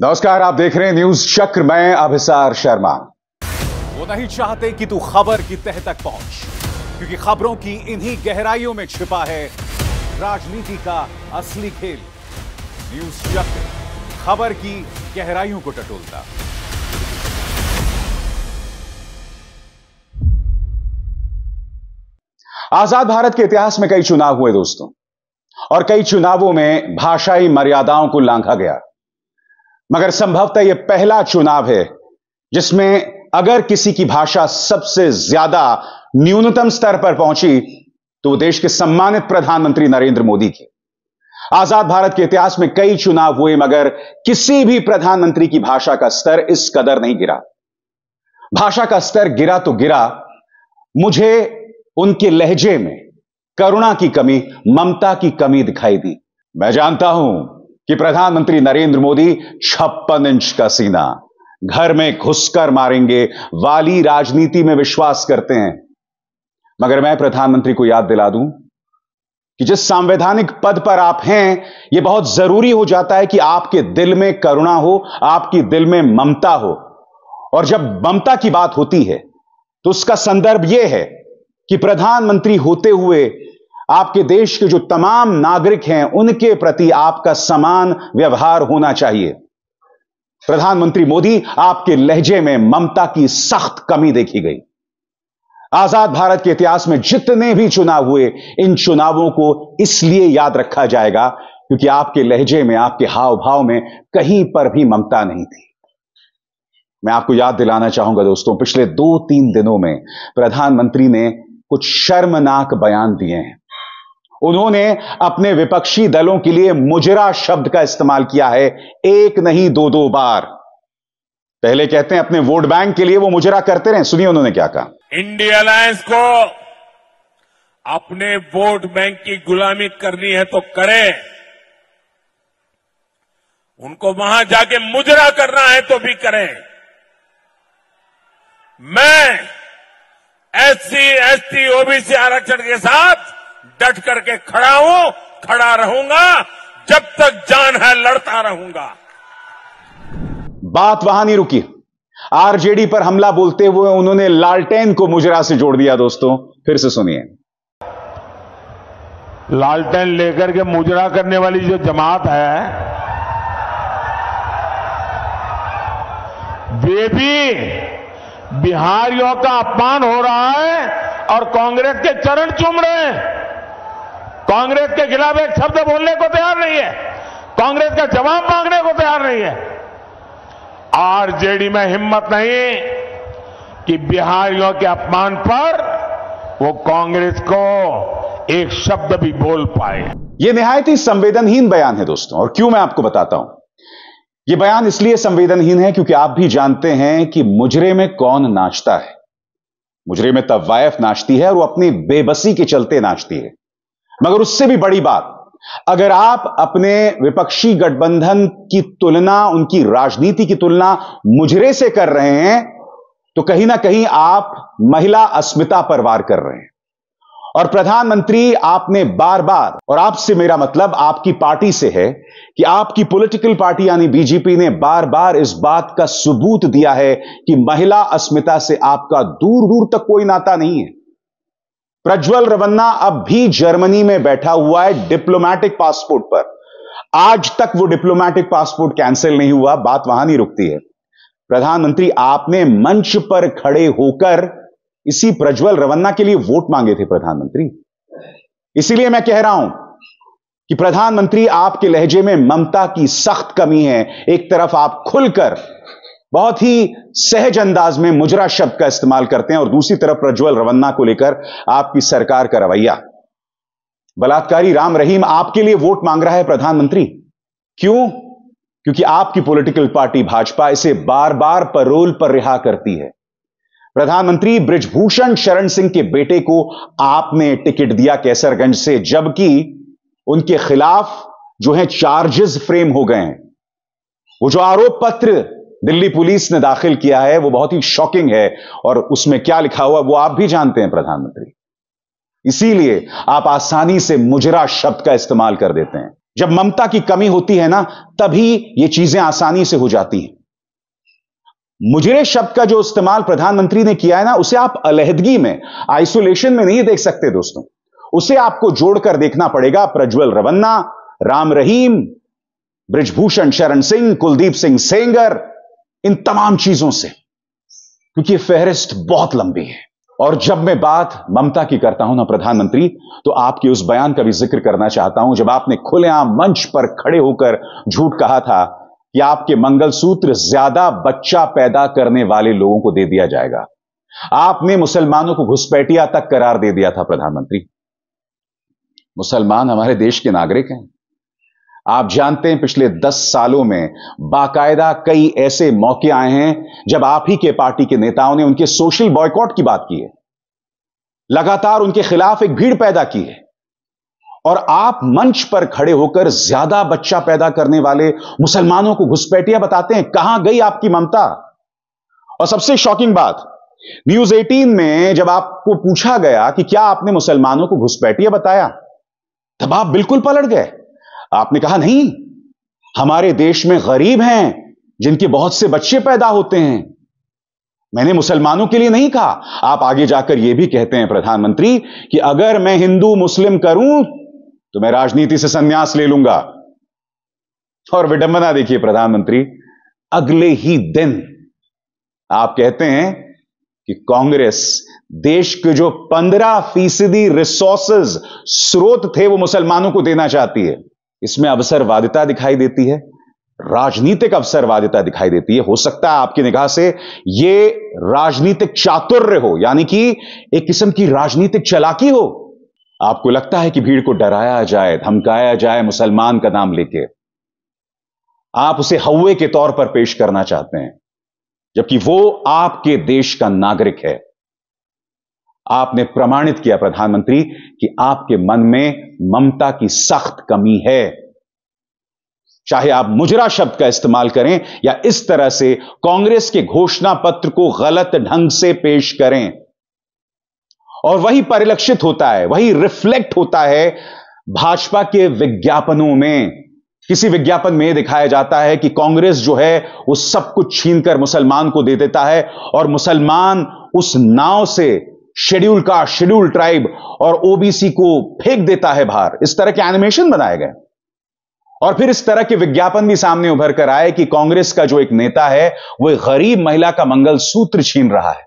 नमस्कार आप देख रहे हैं न्यूज चक्र में अभिसार शर्मा वो नहीं चाहते कि तू खबर की तह तक पहुंच क्योंकि खबरों की इन्हीं गहराइयों में छिपा है राजनीति का असली खेल न्यूज चक्र खबर की गहराइयों को टटोलता आजाद भारत के इतिहास में कई चुनाव हुए दोस्तों और कई चुनावों में भाषाई मर्यादाओं को लांघा गया मगर संभवतः यह पहला चुनाव है जिसमें अगर किसी की भाषा सबसे ज्यादा न्यूनतम स्तर पर पहुंची तो वो देश के सम्मानित प्रधानमंत्री नरेंद्र मोदी की आजाद भारत के इतिहास में कई चुनाव हुए मगर किसी भी प्रधानमंत्री की भाषा का स्तर इस कदर नहीं गिरा भाषा का स्तर गिरा तो गिरा मुझे उनके लहजे में करुणा की कमी ममता की कमी दिखाई दी मैं जानता हूं कि प्रधानमंत्री नरेंद्र मोदी छप्पन इंच का सीना घर में घुसकर मारेंगे वाली राजनीति में विश्वास करते हैं मगर मैं प्रधानमंत्री को याद दिला दूं कि जिस संवैधानिक पद पर आप हैं यह बहुत जरूरी हो जाता है कि आपके दिल में करुणा हो आपकी दिल में ममता हो और जब ममता की बात होती है तो उसका संदर्भ यह है कि प्रधानमंत्री होते हुए आपके देश के जो तमाम नागरिक हैं उनके प्रति आपका समान व्यवहार होना चाहिए प्रधानमंत्री मोदी आपके लहजे में ममता की सख्त कमी देखी गई आजाद भारत के इतिहास में जितने भी चुनाव हुए इन चुनावों को इसलिए याद रखा जाएगा क्योंकि आपके लहजे में आपके हाव भाव में कहीं पर भी ममता नहीं थी मैं आपको याद दिलाना चाहूंगा दोस्तों पिछले दो तीन दिनों में प्रधानमंत्री ने कुछ शर्मनाक बयान दिए हैं उन्होंने अपने विपक्षी दलों के लिए मुजरा शब्द का इस्तेमाल किया है एक नहीं दो दो बार पहले कहते हैं अपने वोट बैंक के लिए वो मुजरा करते रहे सुनिए उन्होंने क्या कहा इंडिया अलायंस को अपने वोट बैंक की गुलामी करनी है तो करें उनको वहां जाके मुजरा करना है तो भी करें मैं एससी एसटी ओबीसी आरक्षण के साथ डट करके खड़ा हूं खड़ा रहूंगा जब तक जान है लड़ता रहूंगा बात वहां नहीं रुकी आरजेडी पर हमला बोलते हुए उन्होंने लालटेन को मुजरा से जोड़ दिया दोस्तों फिर से सुनिए लालटेन लेकर के मुजरा करने वाली जो जमात है वे भी बिहारियों का अपमान हो रहा है और कांग्रेस के चरण चुम रहे हैं कांग्रेस के खिलाफ एक शब्द बोलने को तैयार नहीं है कांग्रेस का जवाब मांगने को तैयार नहीं है आरजेडी में हिम्मत नहीं कि बिहारियों के अपमान पर वो कांग्रेस को एक शब्द भी बोल पाए ये ही संवेदनहीन बयान है दोस्तों और क्यों मैं आपको बताता हूं ये बयान इसलिए संवेदनहीन है क्योंकि आप भी जानते हैं कि मुजरे में कौन नाचता है मुजरे में तवायफ नाचती है और वो अपनी बेबसी के चलते नाचती है मगर उससे भी बड़ी बात अगर आप अपने विपक्षी गठबंधन की तुलना उनकी राजनीति की तुलना मुजरे से कर रहे हैं तो कहीं ना कहीं आप महिला अस्मिता पर वार कर रहे हैं और प्रधानमंत्री आपने बार बार और आपसे मेरा मतलब आपकी पार्टी से है कि आपकी पॉलिटिकल पार्टी यानी बीजेपी ने बार बार इस बात का सबूत दिया है कि महिला अस्मिता से आपका दूर दूर तक कोई नाता नहीं है प्रज्वल रवन्ना अब भी जर्मनी में बैठा हुआ है डिप्लोमैटिक पासपोर्ट पर आज तक वो डिप्लोमैटिक पासपोर्ट कैंसिल नहीं हुआ बात वहां नहीं रुकती है प्रधानमंत्री आपने मंच पर खड़े होकर इसी प्रज्वल रवन्ना के लिए वोट मांगे थे प्रधानमंत्री इसीलिए मैं कह रहा हूं कि प्रधानमंत्री आपके लहजे में ममता की सख्त कमी है एक तरफ आप खुलकर बहुत ही सहज अंदाज में मुजरा शब्द का इस्तेमाल करते हैं और दूसरी तरफ प्रज्वल रवन्ना को लेकर आपकी सरकार का रवैया बलात्कारी राम रहीम आपके लिए वोट मांग रहा है प्रधानमंत्री क्यों क्योंकि आपकी पॉलिटिकल पार्टी भाजपा इसे बार बार परोल पर रिहा करती है प्रधानमंत्री ब्रिजभूषण शरण सिंह के बेटे को आपने टिकट दिया कैसरगंज से जबकि उनके खिलाफ जो है चार्जेस फ्रेम हो गए हैं वो जो आरोप पत्र दिल्ली पुलिस ने दाखिल किया है वो बहुत ही शॉकिंग है और उसमें क्या लिखा हुआ वो आप भी जानते हैं प्रधानमंत्री इसीलिए आप आसानी से मुजरा शब्द का इस्तेमाल कर देते हैं जब ममता की कमी होती है ना तभी ये चीजें आसानी से हो जाती हैं मुजरे शब्द का जो इस्तेमाल प्रधानमंत्री ने किया है ना उसे आप अलहदगी में आइसोलेशन में नहीं देख सकते दोस्तों उसे आपको जोड़कर देखना पड़ेगा प्रज्वल रवन्ना राम रहीम ब्रिजभूषण शरण सिंह कुलदीप सिंह सेंगर इन तमाम चीजों से क्योंकि ये फहरिस्त बहुत लंबी है और जब मैं बात ममता की करता हूं ना प्रधानमंत्री तो आपके उस बयान का भी जिक्र करना चाहता हूं जब आपने खुलेआम मंच पर खड़े होकर झूठ कहा था कि आपके मंगलसूत्र ज्यादा बच्चा पैदा करने वाले लोगों को दे दिया जाएगा आपने मुसलमानों को घुसपैठिया तक करार दे दिया था प्रधानमंत्री मुसलमान हमारे देश के नागरिक हैं आप जानते हैं पिछले दस सालों में बाकायदा कई ऐसे मौके आए हैं जब आप ही के पार्टी के नेताओं ने उनके सोशल बॉयकॉट की बात की है लगातार उनके खिलाफ एक भीड़ पैदा की है और आप मंच पर खड़े होकर ज्यादा बच्चा पैदा करने वाले मुसलमानों को घुसपैठिया बताते हैं कहां गई आपकी ममता और सबसे शॉकिंग बात न्यूज 18 में जब आपको पूछा गया कि क्या आपने मुसलमानों को घुसपैठिया बताया तब आप बिल्कुल पलट गए आपने कहा नहीं हमारे देश में गरीब हैं जिनके बहुत से बच्चे पैदा होते हैं मैंने मुसलमानों के लिए नहीं कहा आप आगे जाकर यह भी कहते हैं प्रधानमंत्री कि अगर मैं हिंदू मुस्लिम करूं तो मैं राजनीति से संन्यास ले लूंगा और विडंबना देखिए प्रधानमंत्री अगले ही दिन आप कहते हैं कि कांग्रेस देश के जो पंद्रह फीसदी रिसोर्सेज स्रोत थे वो मुसलमानों को देना चाहती है इसमें अवसरवादिता दिखाई देती है राजनीतिक अवसरवादिता दिखाई देती है हो सकता है आपकी निगाह से ये राजनीतिक चातुर्य हो यानी कि एक किस्म की राजनीतिक चलाकी हो आपको लगता है कि भीड़ को डराया जाए धमकाया जाए मुसलमान का नाम लेके आप उसे हवे के तौर पर पेश करना चाहते हैं जबकि वो आपके देश का नागरिक है आपने प्रमाणित किया प्रधानमंत्री कि आपके मन में ममता की सख्त कमी है चाहे आप मुजरा शब्द का इस्तेमाल करें या इस तरह से कांग्रेस के घोषणा पत्र को गलत ढंग से पेश करें और वही परिलक्षित होता है वही रिफ्लेक्ट होता है भाजपा के विज्ञापनों में किसी विज्ञापन में दिखाया जाता है कि कांग्रेस जो है वो सब कुछ छीनकर मुसलमान को दे देता है और मुसलमान उस नाव से शेड्यूल कास्ट शेड्यूल ट्राइब और ओबीसी को फेंक देता है बाहर इस तरह के एनिमेशन बनाए गए और फिर इस तरह के विज्ञापन भी सामने उभर कर आए कि कांग्रेस का जो एक नेता है वो गरीब महिला का मंगल सूत्र छीन रहा है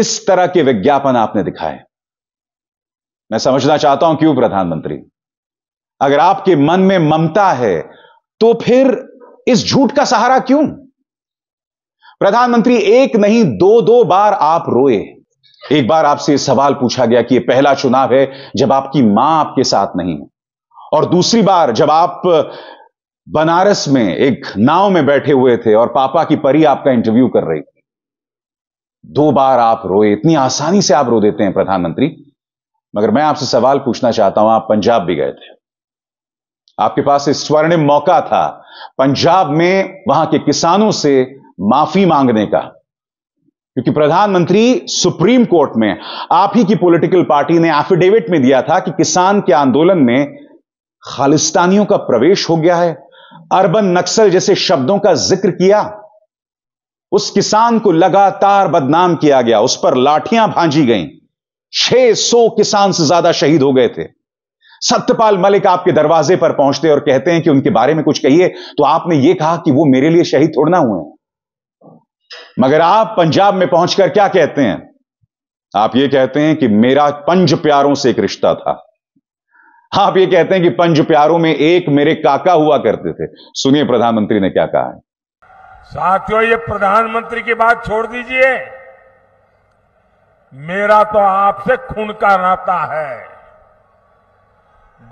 इस तरह के विज्ञापन आपने दिखाए मैं समझना चाहता हूं क्यों प्रधानमंत्री अगर आपके मन में ममता है तो फिर इस झूठ का सहारा क्यों प्रधानमंत्री एक नहीं दो दो बार आप रोए एक बार आपसे सवाल पूछा गया कि यह पहला चुनाव है जब आपकी मां आपके साथ नहीं है और दूसरी बार जब आप बनारस में एक नाव में बैठे हुए थे और पापा की परी आपका इंटरव्यू कर रही थी दो बार आप रोए इतनी आसानी से आप रो देते हैं प्रधानमंत्री मगर मैं आपसे सवाल पूछना चाहता हूं आप पंजाब भी गए थे आपके पास स्वर्णिम मौका था पंजाब में वहां के किसानों से माफी मांगने का क्योंकि प्रधानमंत्री सुप्रीम कोर्ट में आप ही की पॉलिटिकल पार्टी ने एफिडेविट में दिया था कि किसान के आंदोलन में खालिस्तानियों का प्रवेश हो गया है अरबन नक्सल जैसे शब्दों का जिक्र किया उस किसान को लगातार बदनाम किया गया उस पर लाठियां भांजी गईं 600 किसान से ज्यादा शहीद हो गए थे सत्यपाल मलिक आपके दरवाजे पर पहुंचते और कहते हैं कि उनके बारे में कुछ कहिए तो आपने यह कहा कि वो मेरे लिए शहीद थोड़ना हुए हैं मगर आप पंजाब में पहुंचकर क्या कहते हैं आप ये कहते हैं कि मेरा पंज प्यारों से एक रिश्ता था आप ये कहते हैं कि पंज प्यारों में एक मेरे काका हुआ करते थे सुनिए प्रधानमंत्री ने क्या कहा है साथियों ये प्रधानमंत्री की बात छोड़ दीजिए मेरा तो आपसे खून का नाता है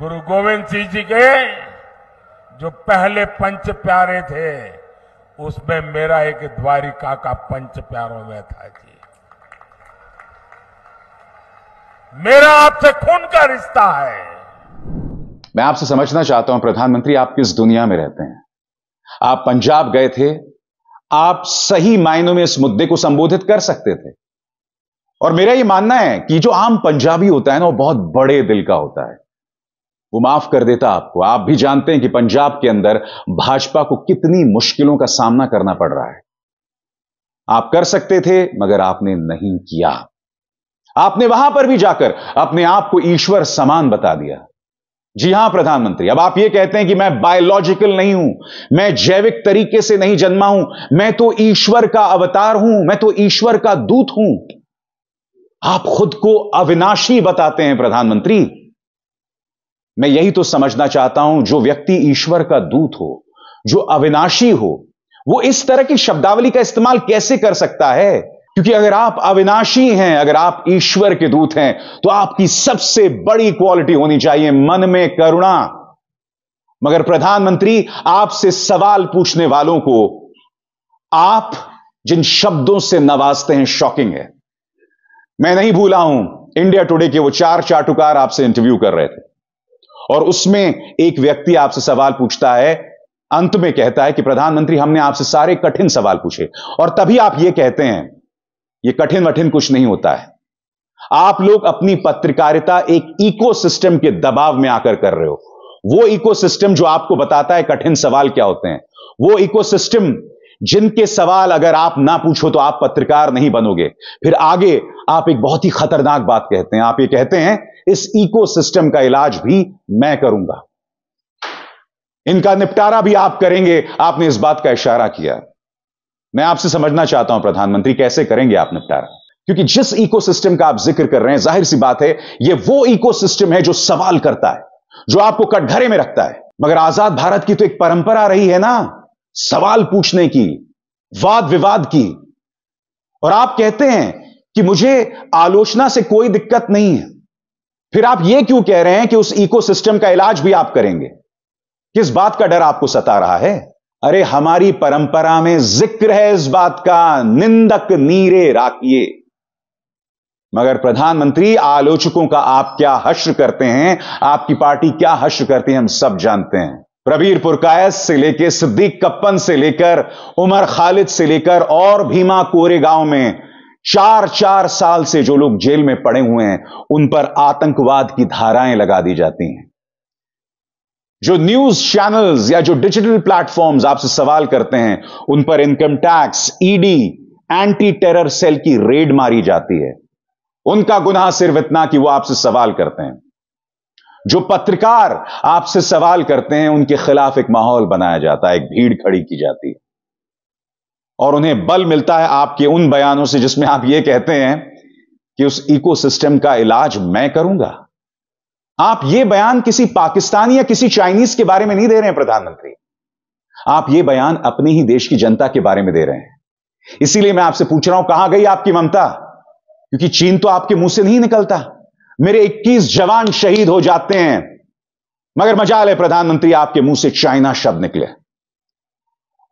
गुरु गोविंद सिंह जी के जो पहले पंच प्यारे थे उसमें मेरा एक द्वारिका का पंच प्यारों में था जी मेरा आपसे खून का रिश्ता है मैं आपसे समझना चाहता हूं प्रधानमंत्री आप किस दुनिया में रहते हैं आप पंजाब गए थे आप सही मायनों में इस मुद्दे को संबोधित कर सकते थे और मेरा यह मानना है कि जो आम पंजाबी होता है ना वो बहुत बड़े दिल का होता है वो माफ कर देता आपको आप भी जानते हैं कि पंजाब के अंदर भाजपा को कितनी मुश्किलों का सामना करना पड़ रहा है आप कर सकते थे मगर आपने नहीं किया आपने वहां पर भी जाकर अपने आप को ईश्वर समान बता दिया जी हां प्रधानमंत्री अब आप यह कहते हैं कि मैं बायोलॉजिकल नहीं हूं मैं जैविक तरीके से नहीं जन्मा हूं मैं तो ईश्वर का अवतार हूं मैं तो ईश्वर का दूत हूं आप खुद को अविनाशी बताते हैं प्रधानमंत्री मैं यही तो समझना चाहता हूं जो व्यक्ति ईश्वर का दूत हो जो अविनाशी हो वो इस तरह की शब्दावली का इस्तेमाल कैसे कर सकता है क्योंकि अगर आप अविनाशी हैं अगर आप ईश्वर के दूत हैं तो आपकी सबसे बड़ी क्वालिटी होनी चाहिए मन में करुणा मगर प्रधानमंत्री आपसे सवाल पूछने वालों को आप जिन शब्दों से नवाजते हैं शॉकिंग है मैं नहीं भूला हूं इंडिया टुडे के वो चार चाटुकार आपसे इंटरव्यू कर रहे थे और उसमें एक व्यक्ति आपसे सवाल पूछता है अंत में कहता है कि प्रधानमंत्री हमने आपसे सारे कठिन सवाल पूछे और तभी आप यह कहते हैं यह कठिन वठिन कुछ नहीं होता है आप लोग अपनी पत्रकारिता एक इकोसिस्टम के दबाव में आकर कर रहे हो वो इकोसिस्टम जो आपको बताता है कठिन सवाल क्या होते हैं वो इकोसिस्टम जिनके सवाल अगर आप ना पूछो तो आप पत्रकार नहीं बनोगे फिर आगे आप एक बहुत ही खतरनाक बात कहते हैं आप ये कहते हैं इस इकोसिस्टम का इलाज भी मैं करूंगा इनका निपटारा भी आप करेंगे आपने इस बात का इशारा किया मैं आपसे समझना चाहता हूं प्रधानमंत्री कैसे करेंगे आप निपटारा क्योंकि जिस इकोसिस्टम का आप जिक्र कर रहे हैं जाहिर सी बात है यह वो इकोसिस्टम है जो सवाल करता है जो आपको कटघरे में रखता है मगर आजाद भारत की तो एक परंपरा रही है ना सवाल पूछने की वाद विवाद की और आप कहते हैं कि मुझे आलोचना से कोई दिक्कत नहीं है फिर आप यह क्यों कह रहे हैं कि उस इकोसिस्टम का इलाज भी आप करेंगे किस बात का डर आपको सता रहा है अरे हमारी परंपरा में जिक्र है इस बात का निंदक नीरे राखिए मगर प्रधानमंत्री आलोचकों का आप क्या हश्र करते हैं आपकी पार्टी क्या हश्र करती है हम सब जानते हैं प्रबीर पुरकायस से लेकर सिद्दीक कप्पन से लेकर उमर खालिद से लेकर और भीमा कोरेगांव में चार चार साल से जो लोग जेल में पड़े हुए हैं उन पर आतंकवाद की धाराएं लगा दी जाती हैं जो न्यूज चैनल्स या जो डिजिटल प्लेटफॉर्म्स आपसे सवाल करते हैं उन पर income tax ED anti terror cell की रेड मारी जाती है उनका गुनाह सिर्फ इतना कि वो आपसे सवाल करते हैं जो पत्रकार आपसे सवाल करते हैं उनके खिलाफ एक माहौल बनाया जाता है एक भीड़ खड़ी की जाती है और उन्हें बल मिलता है आपके उन बयानों से जिसमें आप यह कहते हैं कि उस इकोसिस्टम का इलाज मैं करूंगा आप ये बयान किसी पाकिस्तानी या किसी चाइनीज के बारे में नहीं दे रहे हैं प्रधानमंत्री आप ये बयान अपने ही देश की जनता के बारे में दे रहे हैं इसीलिए मैं आपसे पूछ रहा हूं कहां गई आपकी ममता क्योंकि चीन तो आपके मुंह से नहीं निकलता मेरे 21 जवान शहीद हो जाते हैं मगर मजा ले प्रधानमंत्री आपके मुंह से चाइना शब्द निकले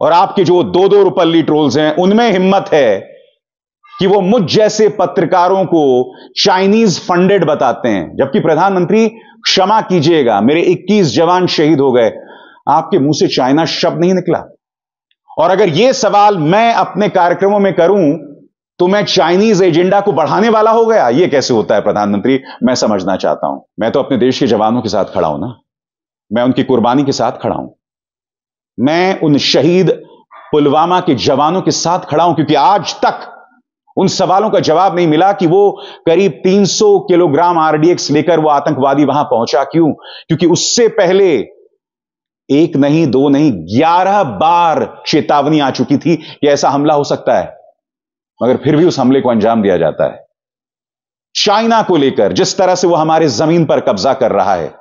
और आपके जो दो दो रुपल्ली ट्रोल्स हैं उनमें हिम्मत है कि वो मुझ जैसे पत्रकारों को चाइनीज फंडेड बताते हैं जबकि प्रधानमंत्री क्षमा कीजिएगा मेरे 21 जवान शहीद हो गए आपके मुंह से चाइना शब्द नहीं निकला और अगर यह सवाल मैं अपने कार्यक्रमों में करूं तो मैं चाइनीज एजेंडा को बढ़ाने वाला हो गया यह कैसे होता है प्रधानमंत्री मैं समझना चाहता हूं मैं तो अपने देश के जवानों के साथ खड़ा हूं ना मैं उनकी कुर्बानी के साथ खड़ा हूं मैं उन शहीद पुलवामा के जवानों के साथ खड़ा हूं क्योंकि आज तक उन सवालों का जवाब नहीं मिला कि वो करीब 300 किलोग्राम आरडीएक्स लेकर वो आतंकवादी वहां पहुंचा क्यों क्योंकि उससे पहले एक नहीं दो नहीं ग्यारह बार चेतावनी आ चुकी थी कि ऐसा हमला हो सकता है मगर फिर भी उस हमले को अंजाम दिया जाता है चाइना को लेकर जिस तरह से वो हमारे जमीन पर कब्जा कर रहा है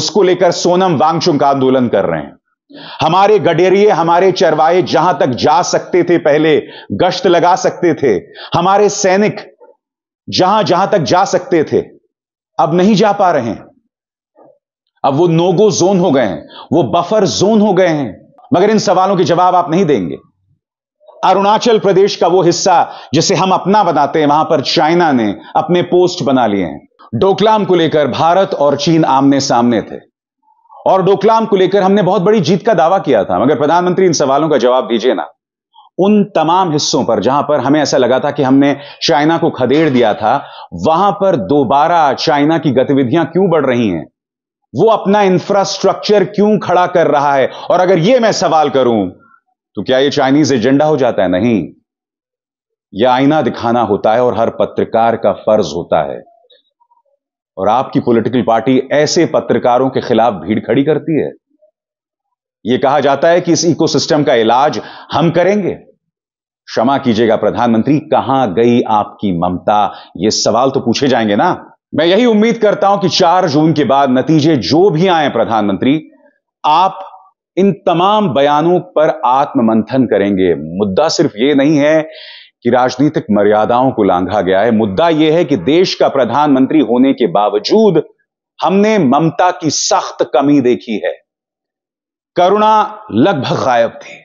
उसको लेकर सोनम वांगचुंग का आंदोलन कर रहे हैं हमारे गडेरिए हमारे चरवाहे जहां तक जा सकते थे पहले गश्त लगा सकते थे हमारे सैनिक जहां जहां तक जा सकते थे अब नहीं जा पा रहे हैं अब वो नोगो जोन हो गए हैं वो बफर जोन हो गए हैं मगर इन सवालों के जवाब आप नहीं देंगे अरुणाचल प्रदेश का वो हिस्सा जिसे हम अपना बनाते हैं वहां पर चाइना ने अपने पोस्ट बना लिए हैं डोकलाम को लेकर भारत और चीन आमने सामने थे और डोकलाम को लेकर हमने बहुत बड़ी जीत का दावा किया था मगर प्रधानमंत्री इन सवालों का जवाब दीजिए ना उन तमाम हिस्सों पर जहां पर हमें ऐसा लगा था कि हमने चाइना को खदेड़ दिया था वहां पर दोबारा चाइना की गतिविधियां क्यों बढ़ रही हैं वो अपना इंफ्रास्ट्रक्चर क्यों खड़ा कर रहा है और अगर ये मैं सवाल करूं तो क्या ये चाइनीज एजेंडा हो जाता है नहीं यह आईना दिखाना होता है और हर पत्रकार का फर्ज होता है और आपकी पॉलिटिकल पार्टी ऐसे पत्रकारों के खिलाफ भीड़ खड़ी करती है यह कहा जाता है कि इस इकोसिस्टम का इलाज हम करेंगे क्षमा कीजिएगा प्रधानमंत्री कहां गई आपकी ममता ये सवाल तो पूछे जाएंगे ना मैं यही उम्मीद करता हूं कि 4 जून के बाद नतीजे जो भी आए प्रधानमंत्री आप इन तमाम बयानों पर आत्ममंथन करेंगे मुद्दा सिर्फ ये नहीं है कि राजनीतिक मर्यादाओं को लांघा गया है मुद्दा यह है कि देश का प्रधानमंत्री होने के बावजूद हमने ममता की सख्त कमी देखी है करुणा लगभग गायब थी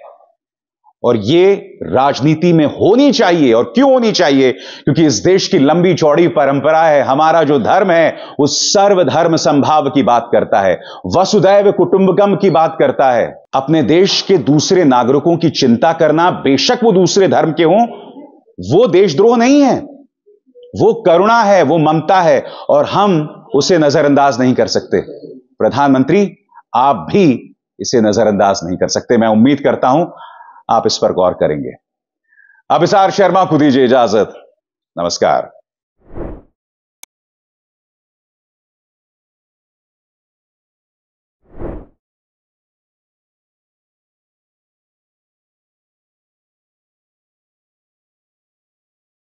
और ये राजनीति में होनी चाहिए और क्यों होनी चाहिए क्योंकि इस देश की लंबी चौड़ी परंपरा है हमारा जो धर्म है वो सर्वधर्म संभाव की बात करता है वसुदैव कुटुंबकम की बात करता है अपने देश के दूसरे नागरिकों की चिंता करना बेशक वो दूसरे धर्म के हों वो देशद्रोह नहीं है वो करुणा है वो ममता है और हम उसे नजरअंदाज नहीं कर सकते प्रधानमंत्री आप भी इसे नजरअंदाज नहीं कर सकते मैं उम्मीद करता हूं आप इस पर गौर करेंगे अभिसार शर्मा को दीजिए इजाजत नमस्कार